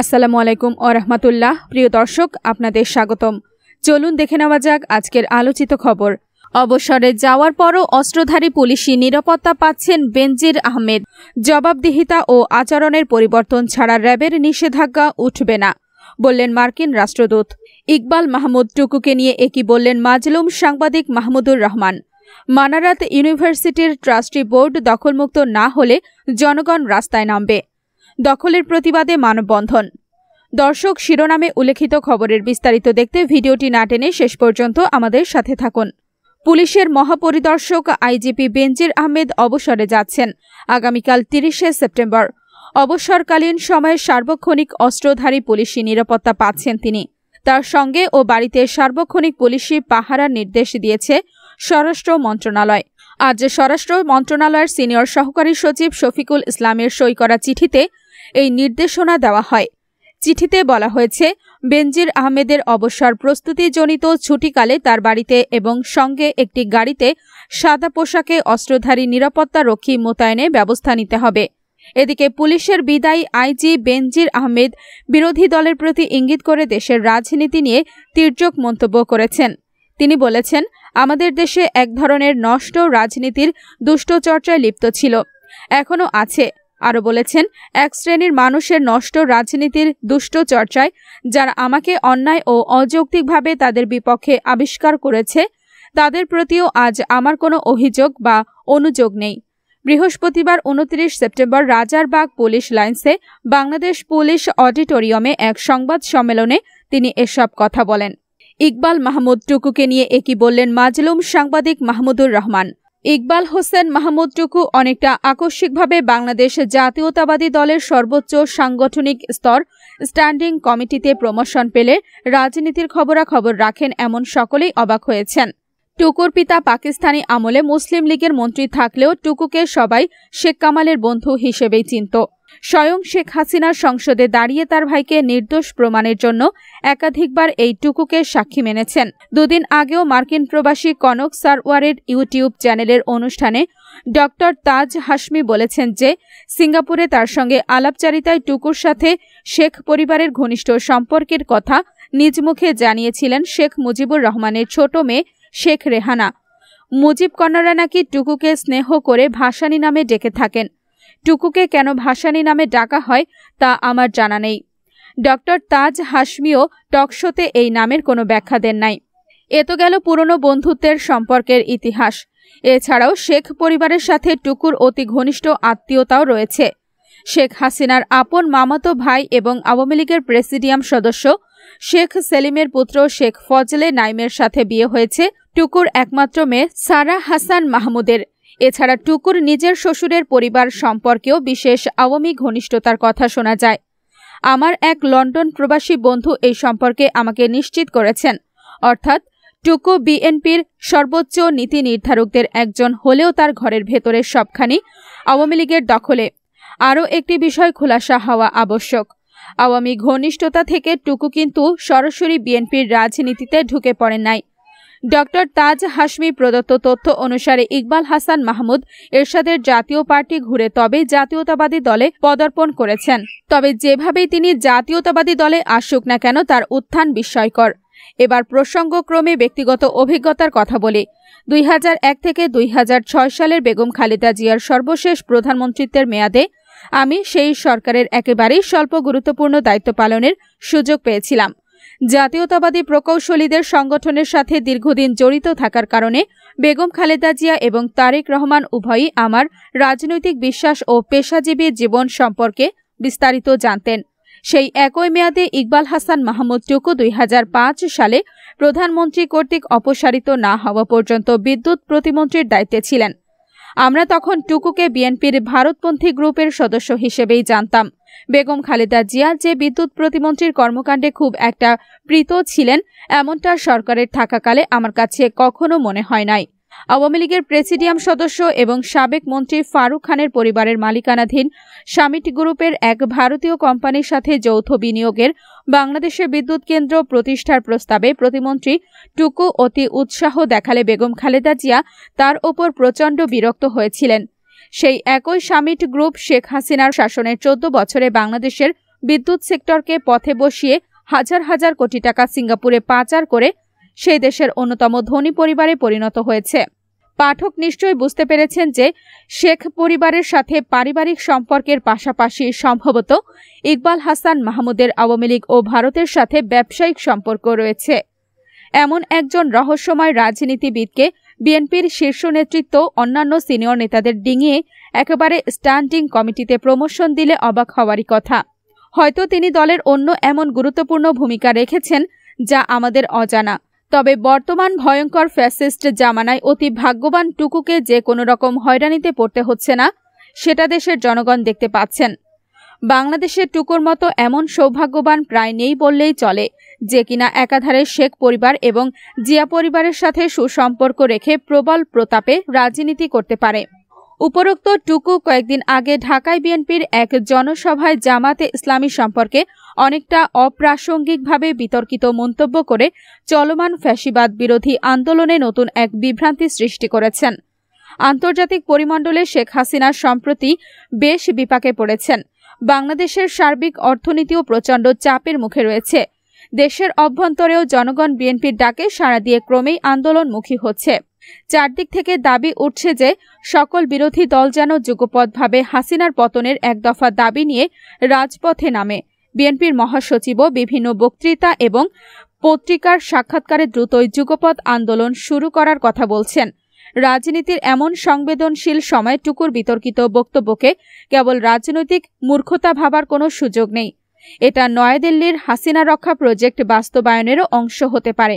আসসালামু আলাইকুম রহমতুল্লাহ প্রিয় দর্শক আপনাদের স্বাগতম চলুন দেখে নেওয়া যাক আজকের আলোচিত খবর অবসরে যাওয়ার পরও অস্ত্রধারী পুলিশি নিরাপত্তা পাচ্ছেন বেনজির আহমেদ জবাবদিহিতা ও আচরণের পরিবর্তন ছাড়া র্যাবের নিষেধাজ্ঞা উঠবে না বললেন মার্কিন রাষ্ট্রদূত ইকবাল মাহমুদ টুকুকে নিয়ে একই বললেন মাজলুম সাংবাদিক মাহমুদুর রহমান মানারাত ইউনিভার্সিটির ট্রাস্টি বোর্ড দখলমুক্ত না হলে জনগণ রাস্তায় নামবে দখলের প্রতিবাদে মানববন্ধন দর্শক শিরোনামে উল্লেখিত খবরের বিস্তারিত দেখতে ভিডিওটি না টেনে শেষ পর্যন্ত আমাদের সাথে থাকুন পুলিশের মহাপরিদর্শক আইজিপি বেনজির আহমেদ অবসরে যাচ্ছেন আগামীকাল তিরিশে সেপ্টেম্বর অবসরকালীন সময়ে সার্বক্ষণিক অস্ত্রধারী পুলিশি নিরাপত্তা পাচ্ছেন তিনি তার সঙ্গে ও বাড়িতে সার্বক্ষণিক পুলিশি পাহারার নির্দেশ দিয়েছে স্বরাষ্ট্র মন্ত্রণালয় আজ স্বরাষ্ট্র মন্ত্রণালয়ের সিনিয়র সহকারী সচিব শফিকুল ইসলামের সই করা চিঠিতে এই নির্দেশনা দেওয়া হয় চিঠিতে বলা হয়েছে বেনজির আহমেদের অবসর প্রস্তুতিজনিত ছুটিকালে তার বাড়িতে এবং সঙ্গে একটি গাড়িতে সাদা পোশাকে অস্ত্রধারী নিরাপত্তা রক্ষী মোতায়েনে ব্যবস্থা নিতে হবে এদিকে পুলিশের বিদায়ী আইজি বেনজির আহমেদ বিরোধী দলের প্রতি ইঙ্গিত করে দেশের রাজনীতি নিয়ে তীর্যক মন্তব্য করেছেন তিনি বলেছেন আমাদের দেশে এক ধরনের নষ্ট রাজনীতির দুষ্টচর্চায় লিপ্ত ছিল এখনও আছে আরও বলেছেন এক শ্রেণীর মানুষের নষ্ট রাজনীতির দুষ্ট চর্চায় যারা আমাকে অন্যায় ও অযৌক্তিকভাবে তাদের বিপক্ষে আবিষ্কার করেছে তাদের প্রতিও আজ আমার কোনো অভিযোগ বা অনুযোগ নেই বৃহস্পতিবার উনত্রিশ সেপ্টেম্বর রাজারবাগ পুলিশ লাইন্সে বাংলাদেশ পুলিশ অডিটোরিয়ামে এক সংবাদ সম্মেলনে তিনি এসব কথা বলেন ইকবাল মাহমুদ টুকুকে নিয়ে একই বললেন মাজলুম সাংবাদিক মাহমুদুর রহমান ইকবাল হোসেন মাহমুদ টুকু অনেকটা আকস্মিকভাবে বাংলাদেশ জাতীয়তাবাদী দলের সর্বোচ্চ সাংগঠনিক স্তর স্ট্যান্ডিং কমিটিতে প্রমোশন পেলে রাজনীতির খবরাখবর রাখেন এমন সকলেই অবাক হয়েছেন টুকুর পিতা পাকিস্তানি আমলে মুসলিম লীগের মন্ত্রী থাকলেও টুকুকে সবাই শেখ কামালের বন্ধু হিসেবেই চিনত স্বয়ং শেখ হাসিনা সংসদে দাঁড়িয়ে তার ভাইকে নির্দোষ প্রমাণের জন্য একাধিকবার এই টুকুকে সাক্ষী মেনেছেন দুদিন আগেও মার্কিন প্রবাসী কনক সারওয়ারের ইউটিউব চ্যানেলের অনুষ্ঠানে ডক্টর তাজ হাসমি বলেছেন যে সিঙ্গাপুরে তার সঙ্গে আলাপচারিতায় টুকুর সাথে শেখ পরিবারের ঘনিষ্ঠ সম্পর্কের কথা নিজ মুখে জানিয়েছিলেন শেখ মুজিবুর রহমানের ছোট মেয়ে শেখ রেহানা মুজিব কন্যারা নাকি টুকুকে স্নেহ করে ভাসানি নামে ডেকে থাকেন টুকুকে কেন ভাসানি নামে ডাকা হয় তা আমার জানা নেই ডক্টর তাজ হাসমিও টকশোতে এই নামের কোনো ব্যাখ্যা দেন নাই এ তো গেল পুরনো বন্ধুত্বের সম্পর্কের ইতিহাস এছাড়াও শেখ পরিবারের সাথে টুকুর অতি ঘনিষ্ঠ আত্মীয়তাও রয়েছে শেখ হাসিনার আপন মামাতো ভাই এবং আওয়ামী লীগের প্রেসিডিয়াম সদস্য শেখ সেলিমের পুত্র শেখ ফজলে নাইমের সাথে বিয়ে হয়েছে টুকুর একমাত্র মেয়ে সারা হাসান মাহমুদের এছাড়া টুকুর নিজের শ্বশুরের পরিবার সম্পর্কেও বিশেষ আওয়ামী ঘনিষ্ঠতার কথা শোনা যায় আমার এক লন্ডন প্রবাসী বন্ধু এই সম্পর্কে আমাকে নিশ্চিত করেছেন অর্থাৎ টুকু বিএনপির সর্বোচ্চ নীতি নির্ধারকদের একজন হলেও তার ঘরের ভেতরে সবখানি আওয়ামী লীগের দখলে আরও একটি বিষয় খোলাসা হওয়া আবশ্যক আওয়ামী ঘনিষ্ঠতা থেকে টুকু কিন্তু সরাসরি বিএনপির রাজনীতিতে ঢুকে পড়েন নাই ডক্টর তাজ হাসমি প্রদত্ত তথ্য অনুসারে ইকবাল হাসান মাহমুদ এরশাদের জাতীয় পার্টি ঘুরে তবে জাতীয়তাবাদী দলে পদার্পণ করেছেন তবে যেভাবেই তিনি জাতীয়তাবাদী দলে আসুক না কেন তার উত্থান বিস্ময়কর এবার প্রসঙ্গক্রমে ব্যক্তিগত অভিজ্ঞতার কথা বলি দুই থেকে দুই সালের বেগম খালেদা জিয়ার সর্বশেষ প্রধানমন্ত্রিত্বের মেয়াদে আমি সেই সরকারের একেবারেই স্বল্প গুরুত্বপূর্ণ দায়িত্ব পালনের সুযোগ পেয়েছিলাম জাতীয়তাবাদী প্রকৌশলীদের সংগঠনের সাথে দীর্ঘদিন জড়িত থাকার কারণে বেগম খালেদা জিয়া এবং তারেক রহমান উভয়ই আমার রাজনৈতিক বিশ্বাস ও পেশাজীবী জীবন সম্পর্কে বিস্তারিত জানতেন সেই একই মেয়াদে ইকবাল হাসান মাহমুদ টুকু দুই সালে প্রধানমন্ত্রী কর্তৃক অপসারিত না হওয়া পর্যন্ত বিদ্যুৎ প্রতিমন্ত্রীর দায়িত্বে ছিলেন আমরা তখন টুকুকে বিএনপির ভারতপন্থী গ্রুপের সদস্য হিসেবেই জানতাম বেগম খালেদা জিয়া যে বিদ্যুৎ প্রতিমন্ত্রীর কর্মকাণ্ডে খুব একটা প্রীত ছিলেন এমনটা সরকারের থাকাকালে আমার কাছে কখনো মনে হয় নাই আওয়ামী লীগের প্রেসিডিয়াম সদস্য এবং সাবেক মন্ত্রী ফারুক খানের পরিবারের মালিকানাধীন সামিট গ্রুপের এক ভারতীয় কোম্পানির সাথে যৌথ বিনিয়োগের বাংলাদেশে বিদ্যুৎ কেন্দ্র প্রতিষ্ঠার প্রস্তাবে প্রতিমন্ত্রী টুকু অতি উৎসাহ দেখালে বেগম খালেদা জিয়া তার ওপর প্রচণ্ড বিরক্ত হয়েছিলেন সেই একই সামিট গ্রুপ শেখ হাসিনার শাসনের চোদ্দ বছরে বাংলাদেশের বিদ্যুৎ সেক্টরকে পথে বসিয়ে হাজার হাজার কোটি টাকা সিঙ্গাপুরে পাচার করে সেই দেশের অন্যতম ধনী পরিবারে পরিণত হয়েছে পাঠক নিশ্চয়ই বুঝতে পেরেছেন যে শেখ পরিবারের সাথে পারিবারিক সম্পর্কের পাশাপাশি সম্ভবত ইকবাল হাসান মাহমুদের আওয়ামী লীগ ও ভারতের সাথে ব্যবসায়িক সম্পর্ক রয়েছে এমন একজন রহস্যময় রাজনীতিবিদকে বিএনপির শীর্ষ নেতৃত্ব অন্যান্য সিনিয়র নেতাদের ডিঙিয়ে একেবারে স্ট্যান্ডিং কমিটিতে প্রমোশন দিলে অবাক হওয়ারই কথা হয়তো তিনি দলের অন্য এমন গুরুত্বপূর্ণ ভূমিকা রেখেছেন যা আমাদের অজানা তবে বর্তমান ভয়ঙ্কর ফ্যাসিস্ট জামানায় অতি ভাগ্যবান টুকুকে যে কোনো রকম হয়রানিতে পড়তে হচ্ছে না সেটা দেশের জনগণ দেখতে পাচ্ছেন বাংলাদেশের টুকুর মতো এমন সৌভাগ্যবান প্রায় নেই বললেই চলে যে কিনা একাধারে শেখ পরিবার এবং জিয়া পরিবারের সাথে সুসম্পর্ক রেখে প্রবল প্রতাপে রাজনীতি করতে পারে উপরোক্ত টুকু কয়েকদিন আগে ঢাকায় বিএনপির এক জনসভায় জামাতে ইসলামী সম্পর্কে অনেকটা অপ্রাসঙ্গিকভাবে বিতর্কিত মন্তব্য করে চলমান ফ্যাসিবাদ বিরোধী আন্দোলনে নতুন এক বিভ্রান্তি সৃষ্টি করেছেন আন্তর্জাতিক পরিমণ্ডলে শেখ হাসিনা সম্প্রতি বেশ বিপাকে পড়েছেন বাংলাদেশের সার্বিক অর্থনীতিও প্রচণ্ড চাপের মুখে রয়েছে দেশের অভ্যন্তরেও জনগণ বিএনপির ডাকে সাড়া দিয়ে ক্রমেই আন্দোলনমুখী হচ্ছে চারদিক থেকে দাবি উঠছে যে সকল বিরোধী দল যেন যুগপথভাবে হাসিনার পতনের এক দফা দাবি নিয়ে রাজপথে নামে বিএনপির মহাসচিবও বিভিন্ন বক্তৃতা এবং পত্রিকার সাক্ষাৎকারে দ্রুতই যুগপথ আন্দোলন শুরু করার কথা বলছেন রাজনীতির এমন সংবেদনশীল সময়টুকুর বিতর্কিত বক্তব্যকে কেবল রাজনৈতিক মূর্খতা ভাবার কোনো সুযোগ নেই এটা নয়াদিল্লির হাসিনা রক্ষা প্রজেক্ট বাস্তবায়নেরও অংশ হতে পারে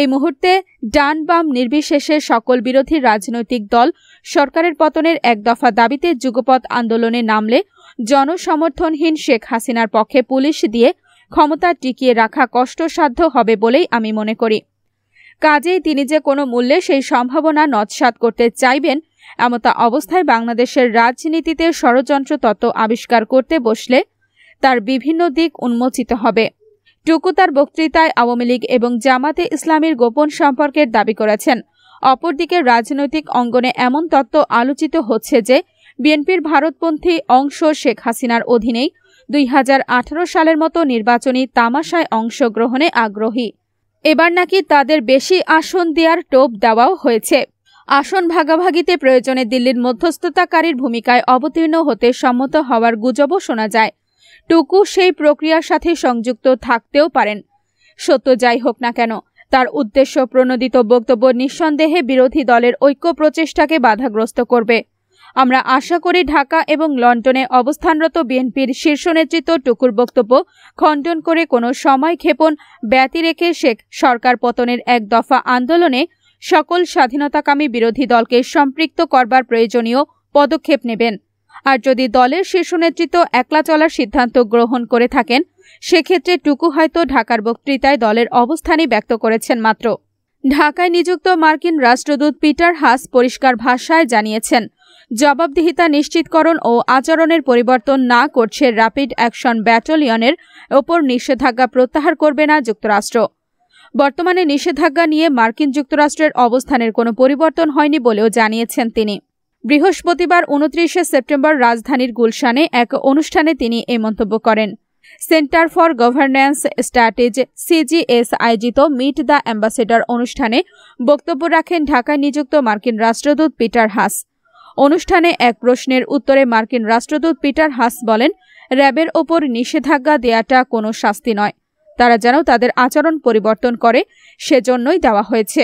এই মুহূর্তে ডান বাম নির্বিশেষে সকল বিরোধী রাজনৈতিক দল সরকারের পতনের এক দফা দাবিতে যুগপথ আন্দোলনে নামলে জনসমর্থনহীন শেখ হাসিনার পক্ষে পুলিশ দিয়ে ক্ষমতা টিকিয়ে রাখা কষ্টসাধ্য হবে বলেই আমি মনে করি কাজেই তিনি যে কোনো মূল্যে সেই সম্ভাবনা নৎসাত করতে চাইবেন এমতা অবস্থায় বাংলাদেশের রাজনীতিতে ষড়যন্ত্র তত্ত্ব আবিষ্কার করতে বসলে তার বিভিন্ন দিক উন্মোচিত হবে টুকু তার বক্তৃতায় আওয়ামী লীগ এবং জামাতে ইসলামীর গোপন সম্পর্কের দাবি করেছেন অপরদিকে রাজনৈতিক অঙ্গনে এমন তত্ত্ব আলোচিত হচ্ছে যে বিএনপির ভারতপন্থী অংশ শেখ হাসিনার অধীনেই দুই সালের মতো নির্বাচনী তামাশায় অংশগ্রহণে আগ্রহী এবার নাকি তাদের বেশি আসন দেওয়ার টোপ দেওয়াও হয়েছে আসন ভাগাভাগিতে প্রয়োজনে দিল্লির মধ্যস্থতাকারীর ভূমিকায় অবতীর্ণ হতে সম্মত হওয়ার গুজবও শোনা যায় টুকু সেই প্রক্রিয়ার সাথে সংযুক্ত থাকতেও পারেন সত্য যাই হোক না কেন তার উদ্দেশ্য প্রণোদিত বক্তব্য নিঃসন্দেহে বিরোধী দলের ঐক্য প্রচেষ্টাকে বাধাগ্রস্ত করবে আমরা আশা করি ঢাকা এবং লন্ডনে অবস্থানরত বিএনপির শীর্ষ নেতৃত্ব টুকুর বক্তব্য খণ্ডন করে কোনো সময় ক্ষেপণ ব্যতি রেখে শেখ সরকার পতনের এক দফা আন্দোলনে সকল স্বাধীনতাকামী বিরোধী দলকে সম্পৃক্ত করবার প্রয়োজনীয় পদক্ষেপ নেবেন আর যদি দলের শীর্ষ নেতৃত্ব একলা চলার সিদ্ধান্ত গ্রহণ করে থাকেন সেক্ষেত্রে টুকু হয়তো ঢাকার বক্তৃতায় দলের অবস্থানই ব্যক্ত করেছেন মাত্র ঢাকায় নিযুক্ত মার্কিন রাষ্ট্রদূত পিটার হাস পরিষ্কার ভাষায় জানিয়েছেন জবাবদিহিতা নিশ্চিতকরণ ও আচরণের পরিবর্তন না করছে র্যাপিড অ্যাকশন ব্যাটালিয়নের ওপর নিষেধাজ্ঞা প্রত্যাহার করবে না যুক্তরাষ্ট্র বর্তমানে নিষেধাজ্ঞা নিয়ে মার্কিন যুক্তরাষ্ট্রের অবস্থানের কোনো পরিবর্তন হয়নি বলেও জানিয়েছেন তিনি বৃহস্পতিবার উনত্রিশে সেপ্টেম্বর রাজধানীর গুলশানে এক অনুষ্ঠানে তিনি এ মন্তব্য করেন centre for governance strategies CGS আয়োজিত মিট দ্য অ্যাম্বাসেডর অনুষ্ঠানে বক্তব্য রাখেন ঢাকায় নিযুক্ত মার্কিন রাষ্ট্রদূত পিটার হাস অনুষ্ঠানে এক প্রশ্নের উত্তরে মার্কিন রাষ্ট্রদূত পিটার হাস বলেন র্যাবের ওপর নিষেধাজ্ঞা দেয়াটা কোনো শাস্তি নয় তারা যেন তাদের আচরণ পরিবর্তন করে সেজন্যই দেওয়া হয়েছে